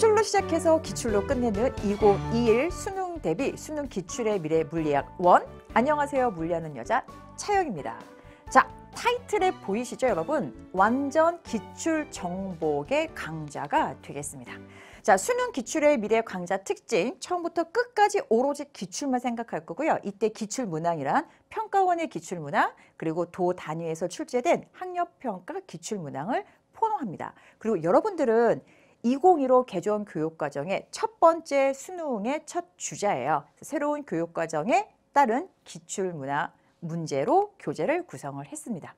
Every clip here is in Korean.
기출로 시작해서 기출로 끝내는 2 0 2일 수능 대비 수능 기출의 미래 물리학 원 안녕하세요 물리하는 여자 차영입니다. 자 타이틀에 보이시죠 여러분 완전 기출 정복의 강자가 되겠습니다. 자 수능 기출의 미래 강좌 특징 처음부터 끝까지 오로지 기출만 생각할 거고요. 이때 기출 문항이란 평가원의 기출 문항 그리고 도 단위에서 출제된 학력평가 기출 문항을 포함합니다. 그리고 여러분들은 2015 개정 교육과정의 첫 번째 수능의 첫 주자예요. 새로운 교육과정에 따른 기출문화 문제로 교재를 구성을 했습니다.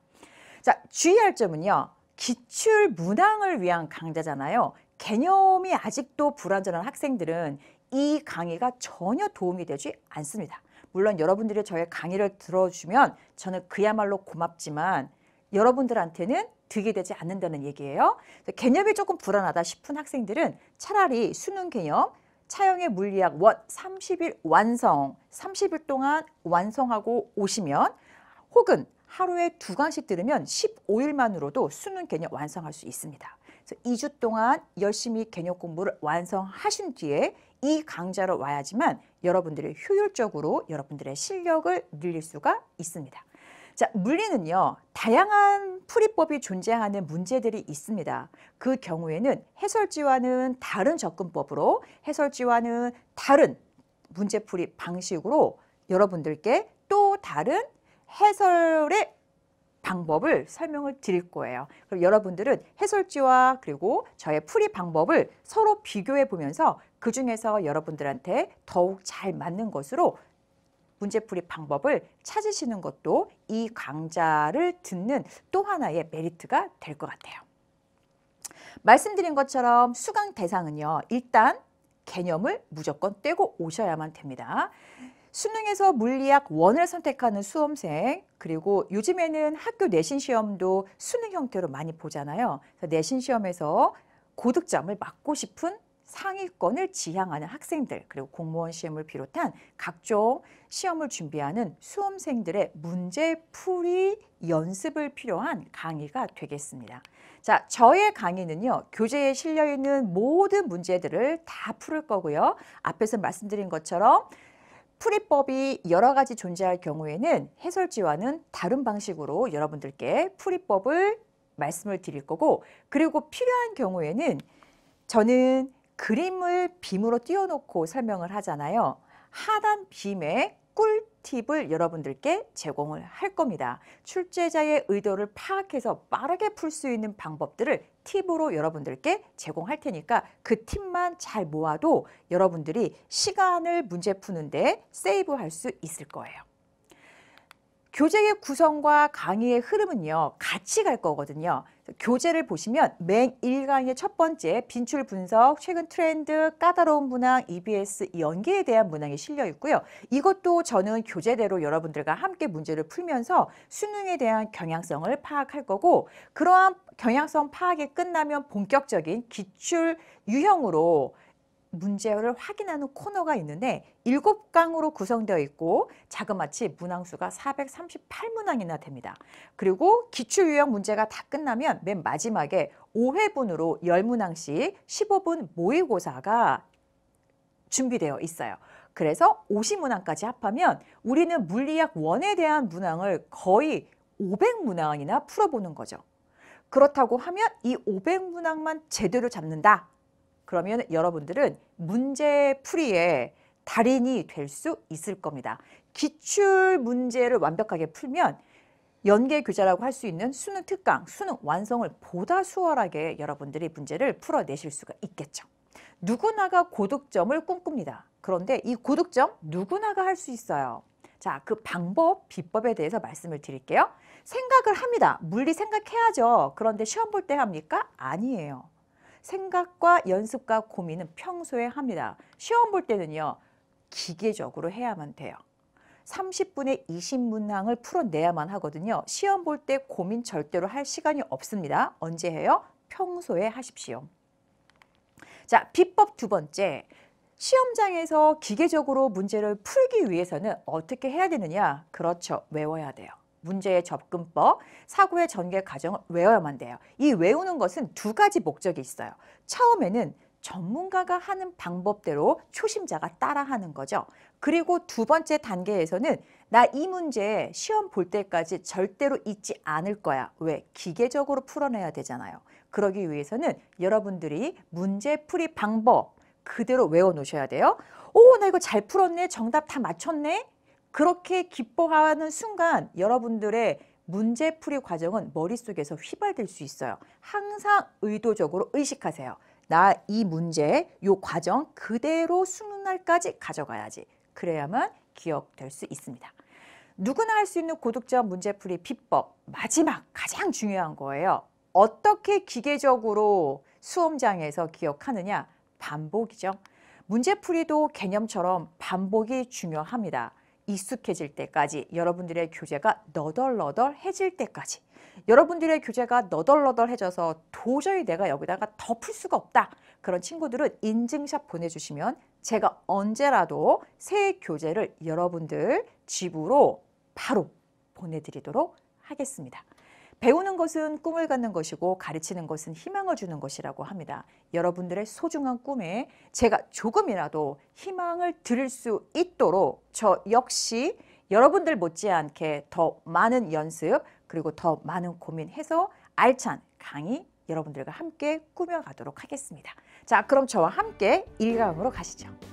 자, 주의할 점은요. 기출 문항을 위한 강좌잖아요. 개념이 아직도 불완전한 학생들은 이 강의가 전혀 도움이 되지 않습니다. 물론 여러분들이 저의 강의를 들어주면 저는 그야말로 고맙지만 여러분들한테는 득이 되지 않는다는 얘기예요. 개념이 조금 불안하다 싶은 학생들은 차라리 수능 개념 차영의 물리학 원 30일 완성 30일 동안 완성하고 오시면 혹은 하루에 두 강씩 들으면 15일만으로도 수능 개념 완성할 수 있습니다. 그래서 2주 동안 열심히 개념 공부를 완성하신 뒤에 이 강좌로 와야지만 여러분들이 효율적으로 여러분들의 실력을 늘릴 수가 있습니다. 자, 물리는요. 다양한 풀이법이 존재하는 문제들이 있습니다. 그 경우에는 해설지와는 다른 접근법으로 해설지와는 다른 문제풀이 방식으로 여러분들께 또 다른 해설의 방법을 설명을 드릴 거예요. 그럼 여러분들은 해설지와 그리고 저의 풀이 방법을 서로 비교해 보면서 그 중에서 여러분들한테 더욱 잘 맞는 것으로 문제풀이 방법을 찾으시는 것도 이 강좌를 듣는 또 하나의 메리트가 될 것 같아요. 말씀드린 것처럼 수강 대상은요. 일단 개념을 무조건 떼고 오셔야만 됩니다. 수능에서 물리학 1을 선택하는 수험생 그리고 요즘에는 학교 내신 시험도 수능 형태로 많이 보잖아요. 내신 시험에서 고득점을 맞고 싶은 상위권을 지향하는 학생들 그리고 공무원 시험을 비롯한 각종 시험을 준비하는 수험생들의 문제풀이 연습을 필요한 강의가 되겠습니다. 자, 저의 강의는요. 교재에 실려있는 모든 문제들을 다 풀을 거고요. 앞에서 말씀드린 것처럼 풀이법이 여러 가지 존재할 경우에는 해설지와는 다른 방식으로 여러분들께 풀이법을 말씀을 드릴 거고 그리고 필요한 경우에는 저는 그림을 빔으로 띄워놓고 설명을 하잖아요. 하단 빔의 꿀팁을 여러분들께 제공을 할 겁니다. 출제자의 의도를 파악해서 빠르게 풀 수 있는 방법들을 팁으로 여러분들께 제공할 테니까 그 팁만 잘 모아도 여러분들이 시간을 문제 푸는데 세이브할 수 있을 거예요. 교재의 구성과 강의의 흐름은요. 같이 갈 거거든요. 교재를 보시면 맨 1강의 첫 번째 빈출 분석, 최근 트렌드, 까다로운 문항, EBS 연계에 대한 문항이 실려 있고요. 이것도 저는 교재대로 여러분들과 함께 문제를 풀면서 수능에 대한 경향성을 파악할 거고 그러한 경향성 파악이 끝나면 본격적인 기출 유형으로 문제를 확인하는 코너가 있는데 일곱 강으로 구성되어 있고 자그마치 문항수가 438문항이나 됩니다. 그리고 기출 유형 문제가 다 끝나면 맨 마지막에 5회분으로 10문항씩 15분 모의고사가 준비되어 있어요. 그래서 50문항까지 합하면 우리는 물리학 원에 대한 문항을 거의 500문항이나 풀어보는 거죠. 그렇다고 하면 이 500문항만 제대로 잡는다 그러면 여러분들은 문제 풀이의 달인이 될 수 있을 겁니다. 기출 문제를 완벽하게 풀면 연계 교재라고 할 수 있는 수능 특강, 수능 완성을 보다 수월하게 여러분들이 문제를 풀어내실 수가 있겠죠. 누구나가 고득점을 꿈꿉니다. 그런데 이 고득점 누구나가 할 수 있어요. 자, 그 방법, 비법에 대해서 말씀을 드릴게요. 생각을 합니다. 물리 생각해야죠. 그런데 시험 볼 때 합니까? 아니에요. 생각과 연습과 고민은 평소에 합니다. 시험 볼 때는요. 기계적으로 해야만 돼요. 3 0분의 20문항을 풀어내야만 하거든요. 시험 볼 때 고민 절대로 할 시간이 없습니다. 언제 해요? 평소에 하십시오. 자, 비법 두 번째. 시험장에서 기계적으로 문제를 풀기 위해서는 어떻게 해야 되느냐? 그렇죠. 외워야 돼요. 문제의 접근법, 사고의 전개 과정을 외워야만 돼요. 이 외우는 것은 두 가지 목적이 있어요. 처음에는 전문가가 하는 방법대로 초심자가 따라하는 거죠. 그리고 두 번째 단계에서는 나 이 문제 시험 볼 때까지 절대로 잊지 않을 거야. 왜? 기계적으로 풀어내야 되잖아요. 그러기 위해서는 여러분들이 문제 풀이 방법 그대로 외워 놓으셔야 돼요. 오, 나 이거 잘 풀었네. 정답 다 맞췄네. 그렇게 기뻐하는 순간 여러분들의 문제풀이 과정은 머릿속에서 휘발될 수 있어요. 항상 의도적으로 의식하세요. 나 이 문제, 요 과정 그대로 수능 날까지 가져가야지. 그래야만 기억될 수 있습니다. 누구나 할 수 있는 고득점 문제풀이 비법 마지막 가장 중요한 거예요. 어떻게 기계적으로 수험장에서 기억하느냐 반복이죠. 문제풀이도 개념처럼 반복이 중요합니다. 익숙해질 때까지 여러분들의 교재가 너덜너덜해질 때까지 여러분들의 교재가 너덜너덜해져서 도저히 내가 여기다가 덮을 수가 없다 그런 친구들은 인증샷 보내주시면 제가 언제라도 새 교재를 여러분들 집으로 바로 보내드리도록 하겠습니다. 배우는 것은 꿈을 갖는 것이고 가르치는 것은 희망을 주는 것이라고 합니다. 여러분들의 소중한 꿈에 제가 조금이라도 희망을 드릴 수 있도록 저 역시 여러분들 못지않게 더 많은 연습 그리고 더 많은 고민해서 알찬 강의 여러분들과 함께 꾸며가도록 하겠습니다. 자 그럼 저와 함께 일강으로 가시죠.